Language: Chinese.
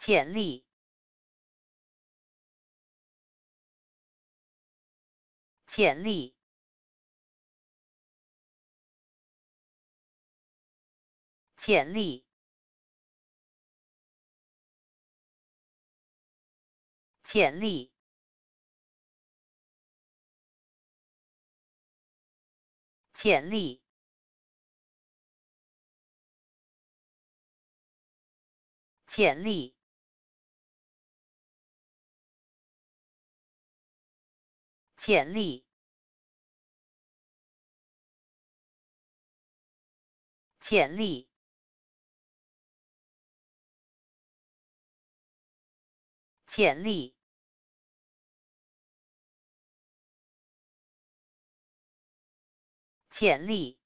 建立，建立，建立，建立，建立，建立。简历简历简历简历